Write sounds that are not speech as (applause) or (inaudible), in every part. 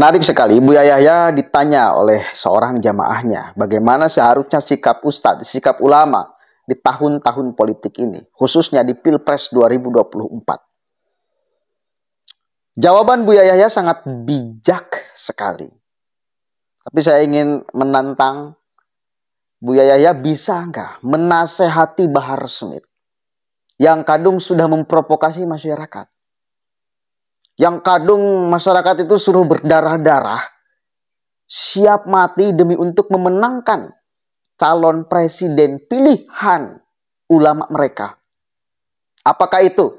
Menarik sekali, Bu Yahya ditanya oleh seorang jamaahnya bagaimana seharusnya sikap ustadz, sikap ulama di tahun-tahun politik ini, khususnya di Pilpres 2024. Jawaban Bu Yahya sangat bijak sekali. Tapi saya ingin menantang Bu Yahya bisa nggak menasehati Bahar Smith yang kadung sudah memprovokasi masyarakat yang kadung masyarakat itu suruh berdarah-darah, siap mati demi untuk memenangkan calon presiden pilihan ulama mereka. Apakah itu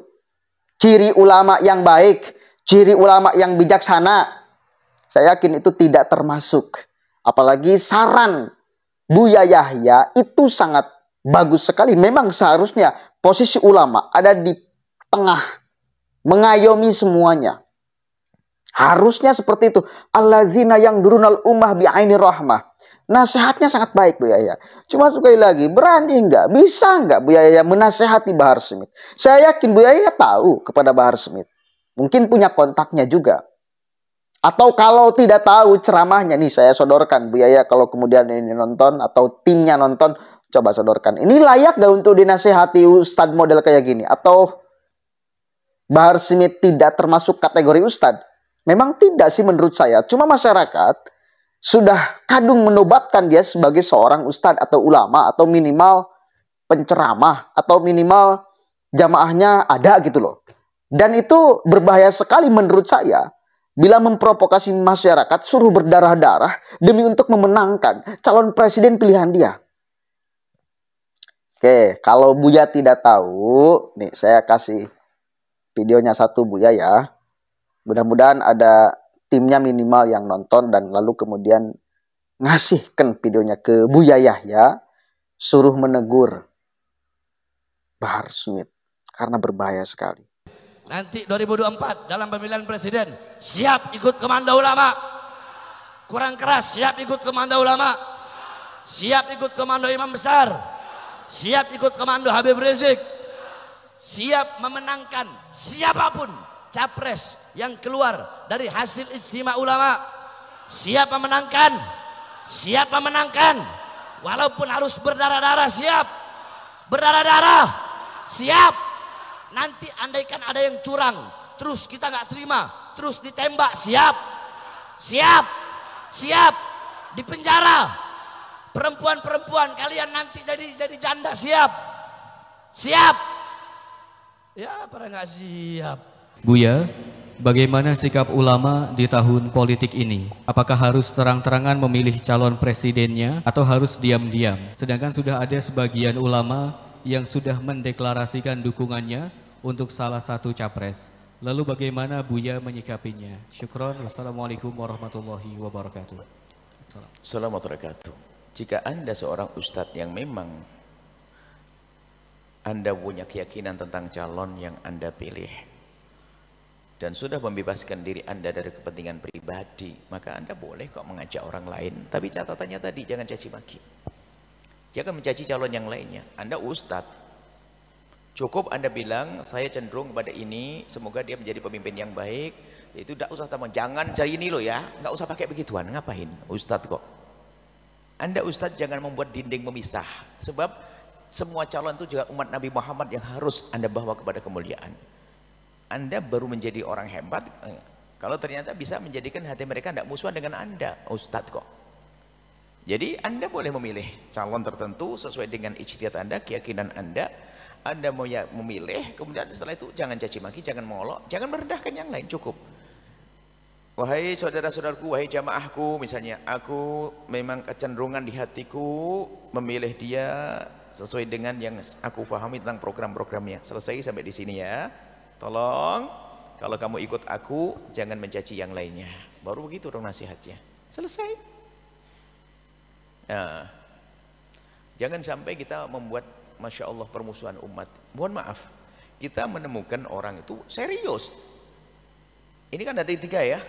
ciri ulama yang baik, ciri ulama yang bijaksana? Saya yakin itu tidak termasuk. Apalagi saran Buya Yahya itu sangat bagus sekali. Memang seharusnya posisi ulama ada di tengah mengayomi semuanya. Harusnya seperti itu. Allazina yang durunal ummah bi'aini rahmah. Nasihatnya sangat baik Bu Yaya. Cuma sekali lagi, berani nggak? Bisa nggak Bu Yaya menasehati Bahar Smith? Saya yakin Bu Yaya tahu kepada Bahar Smith. Mungkin punya kontaknya juga. Atau kalau tidak tahu ceramahnya nih saya sodorkan Bu Yaya kalau kemudian ini nonton atau timnya nonton coba sodorkan. Ini layak gak untuk dinasehati Ustadz model kayak gini atau Bahar Smith tidak termasuk kategori ustadz? Memang tidak sih menurut saya. Cuma masyarakat sudah kadung menobatkan dia sebagai seorang ustadz atau ulama atau minimal penceramah atau minimal jamaahnya ada gitu loh. Dan itu berbahaya sekali menurut saya bila memprovokasi masyarakat suruh berdarah-darah demi untuk memenangkan calon presiden pilihan dia. Oke, kalau Buya tidak tahu, nih saya kasih videonya satu Bu ya, ya Mudah-mudahan ada timnya minimal yang nonton dan lalu kemudian ngasihkan videonya ke Bu ya. Yayah ya. Suruh menegur Bahar Smith karena berbahaya sekali. Nanti 2024 dalam pemilihan presiden siap ikut komando ulama. Kurang keras siap ikut komando ulama. Siap ikut komando imam besar. Siap ikut komando Habib Rizik siap memenangkan siapapun capres yang keluar dari hasil istimewa ulama. Siap memenangkan, siap memenangkan, walaupun harus berdarah-darah siap, berdarah-darah siap. Nanti andaikan ada yang curang, terus kita nggak terima, terus ditembak siap, siap, siap, di penjara. Perempuan-perempuan kalian nanti jadi jadi janda siap, siap. Ya, pada nggak siap. Buya, bagaimana sikap ulama di tahun politik ini? Apakah harus terang-terangan memilih calon presidennya atau harus diam-diam? Sedangkan sudah ada sebagian ulama yang sudah mendeklarasikan dukungannya untuk salah satu capres. Lalu bagaimana Buya menyikapinya? Syukron, wassalamualaikum warahmatullahi wabarakatuh. Assalamualaikum warahmatullahi wabarakatuh. Jika Anda seorang ustadz yang memang anda punya keyakinan tentang calon yang Anda pilih dan sudah membebaskan diri Anda dari kepentingan pribadi, maka Anda boleh kok mengajak orang lain. Tapi catatannya tadi jangan caci maki. Jangan mencaci calon yang lainnya. Anda ustadz. Cukup Anda bilang, saya cenderung kepada ini, semoga dia menjadi pemimpin yang baik. Itu tidak usah tambah, jangan cari ini loh ya. Nggak usah pakai begituan, ngapain? Ustadz kok. Anda ustadz jangan membuat dinding memisah. Sebab semua calon itu juga umat Nabi Muhammad yang harus Anda bawa kepada kemuliaan. Anda baru menjadi orang hebat eh, kalau ternyata bisa menjadikan hati mereka tidak musuhan dengan Anda, Ustadz kok. Jadi Anda boleh memilih calon tertentu sesuai dengan ijtihad Anda, keyakinan Anda. Anda mau ya memilih, kemudian setelah itu jangan caci maki, jangan mengolok, jangan merendahkan yang lain, cukup. Wahai saudara-saudaraku, wahai jamaahku, misalnya aku memang kecenderungan di hatiku memilih dia sesuai dengan yang aku fahami tentang program-programnya. Selesai sampai di sini ya. Tolong kalau kamu ikut aku jangan mencaci yang lainnya. Baru begitu dong nasihatnya. Selesai. Nah, jangan sampai kita membuat masya Allah permusuhan umat. Mohon maaf, kita menemukan orang itu serius. Ini kan ada tiga ya,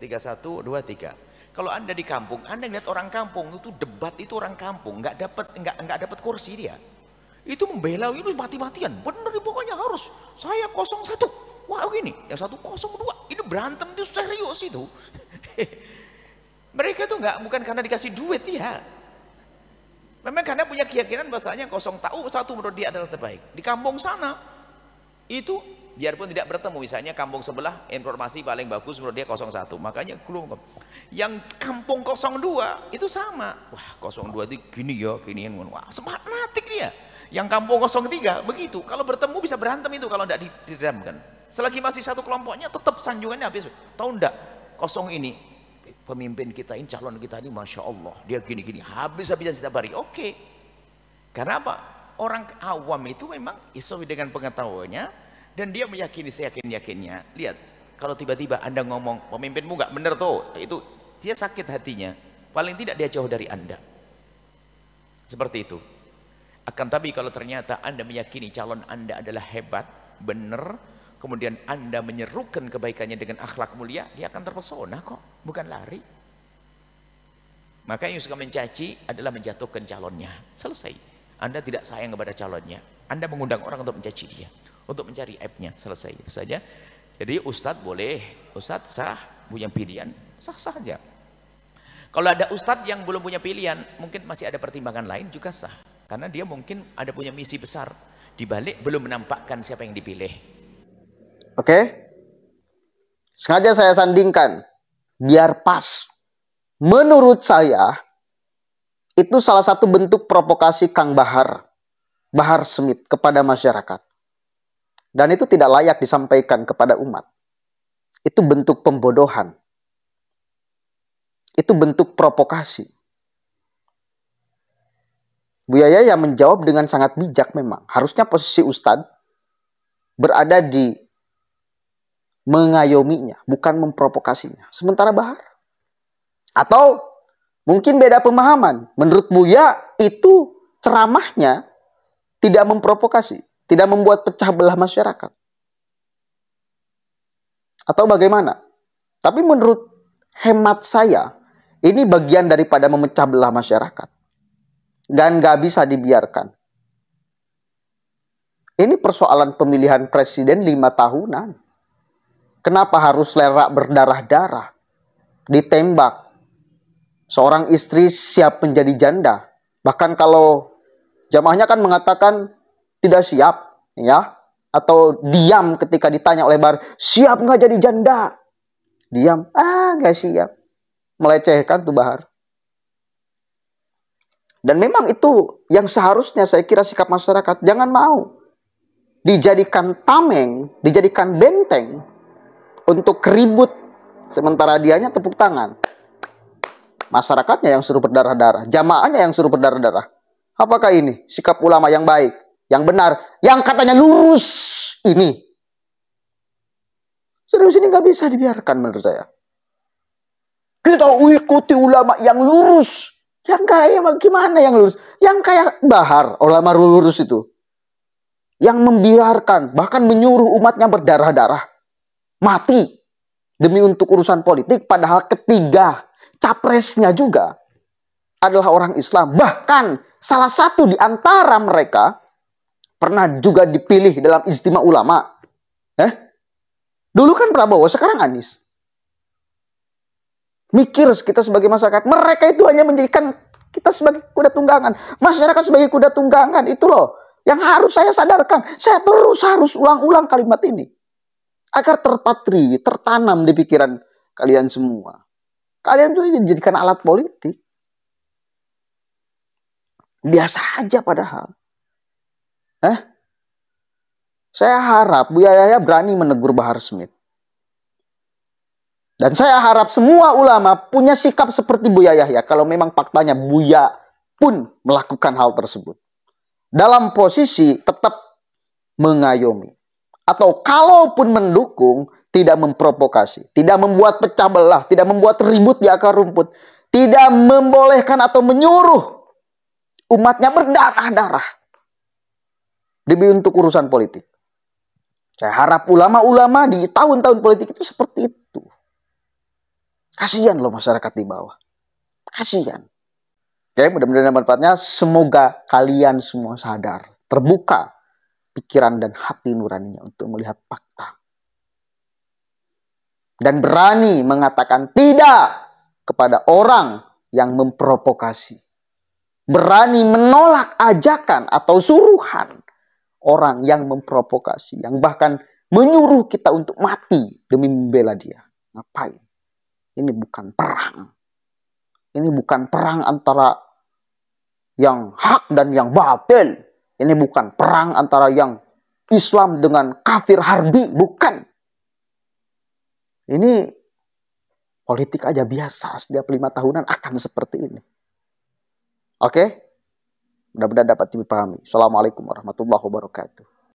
tiga satu dua tiga kalau anda di kampung anda lihat orang kampung itu debat itu orang kampung nggak dapat nggak nggak dapat kursi dia itu membela itu mati-matian di pokoknya harus saya kosong satu wah wow, yang satu kosong dua ini berantem itu serius itu (laughs) mereka tuh nggak bukan karena dikasih duit ya memang karena punya keyakinan bahasanya kosong tahu satu menurut dia adalah terbaik di kampung sana itu biarpun tidak bertemu misalnya kampung sebelah informasi paling bagus menurut dia 01 makanya belum yang kampung 02 itu sama wah 02 itu gini ya gini wah semanatik dia yang kampung 03 begitu kalau bertemu bisa berantem itu kalau tidak didiramkan selagi masih satu kelompoknya tetap sanjungannya habis tahu enggak kosong ini pemimpin kita ini calon kita ini masya Allah dia gini-gini habis-habisan setiap hari oke okay. karena apa orang awam itu memang sesuai dengan pengetahuannya dan dia meyakini seyakin-yakinnya. Lihat, kalau tiba-tiba Anda ngomong, pemimpinmu nggak benar tuh, itu dia sakit hatinya. Paling tidak dia jauh dari Anda. Seperti itu. Akan tapi kalau ternyata Anda meyakini calon Anda adalah hebat, bener, kemudian Anda menyerukan kebaikannya dengan akhlak mulia, dia akan terpesona kok, bukan lari. Maka yang suka mencaci adalah menjatuhkan calonnya. Selesai. Anda tidak sayang kepada calonnya. Anda mengundang orang untuk mencaci dia, untuk mencari aibnya. Selesai itu saja. Jadi ustadz boleh, ustadz sah punya pilihan, sah-sah saja. Kalau ada ustadz yang belum punya pilihan, mungkin masih ada pertimbangan lain juga sah. Karena dia mungkin ada punya misi besar di balik belum menampakkan siapa yang dipilih. Oke. Okay. Sengaja saya sandingkan biar pas. Menurut saya itu salah satu bentuk provokasi Kang Bahar, Bahar Smith kepada masyarakat. Dan itu tidak layak disampaikan kepada umat. Itu bentuk pembodohan. Itu bentuk provokasi. Buaya yang menjawab dengan sangat bijak memang. Harusnya posisi Ustadz berada di mengayominya, bukan memprovokasinya. Sementara Bahar atau Mungkin beda pemahaman. Menurut Buya itu ceramahnya tidak memprovokasi, tidak membuat pecah belah masyarakat. Atau bagaimana? Tapi menurut hemat saya, ini bagian daripada memecah belah masyarakat. Dan gak bisa dibiarkan. Ini persoalan pemilihan presiden lima tahunan. Kenapa harus lerak berdarah-darah? Ditembak, seorang istri siap menjadi janda. Bahkan kalau jamaahnya kan mengatakan tidak siap, ya, atau diam ketika ditanya oleh bar, siap nggak jadi janda? Diam, ah nggak siap. Melecehkan tuh Bahar. Dan memang itu yang seharusnya saya kira sikap masyarakat. Jangan mau dijadikan tameng, dijadikan benteng untuk ribut. Sementara dianya tepuk tangan masyarakatnya yang suruh berdarah-darah, jamaahnya yang suruh berdarah-darah. Apakah ini sikap ulama yang baik, yang benar, yang katanya lurus ini? Serius ini nggak bisa dibiarkan menurut saya. Kita ikuti ulama yang lurus. Yang kayak gimana yang lurus? Yang kayak bahar, ulama lurus itu. Yang membiarkan, bahkan menyuruh umatnya berdarah-darah. Mati demi untuk urusan politik padahal ketiga capresnya juga adalah orang Islam. Bahkan salah satu di antara mereka pernah juga dipilih dalam istimewa ulama. Eh? Dulu kan Prabowo, sekarang Anies. Mikir kita sebagai masyarakat, mereka itu hanya menjadikan kita sebagai kuda tunggangan. Masyarakat sebagai kuda tunggangan, itu loh. Yang harus saya sadarkan, saya terus harus ulang-ulang kalimat ini. Agar terpatri, tertanam di pikiran kalian semua. Kalian tuh dijadikan alat politik. Biasa aja padahal. Eh? Saya harap Buya Yahya berani menegur Bahar Smith. Dan saya harap semua ulama punya sikap seperti Buya Yahya kalau memang faktanya Buya pun melakukan hal tersebut. Dalam posisi tetap mengayomi atau kalaupun mendukung tidak memprovokasi, tidak membuat pecah belah, tidak membuat ribut di akar rumput, tidak membolehkan atau menyuruh umatnya berdarah-darah demi untuk urusan politik. Saya harap ulama-ulama di tahun-tahun politik itu seperti itu. Kasihan loh masyarakat di bawah. Kasihan. Oke, mudah-mudahan manfaatnya. Semoga kalian semua sadar, terbuka pikiran dan hati nuraninya untuk melihat fakta. Dan berani mengatakan tidak kepada orang yang memprovokasi. Berani menolak ajakan atau suruhan orang yang memprovokasi, yang bahkan menyuruh kita untuk mati demi membela dia. Ngapain? Ini bukan perang. Ini bukan perang antara yang hak dan yang batil ini bukan perang antara yang Islam dengan kafir harbi, bukan. Ini politik aja biasa setiap lima tahunan akan seperti ini. Oke? Mudah-mudahan dapat dipahami. Assalamualaikum warahmatullahi wabarakatuh.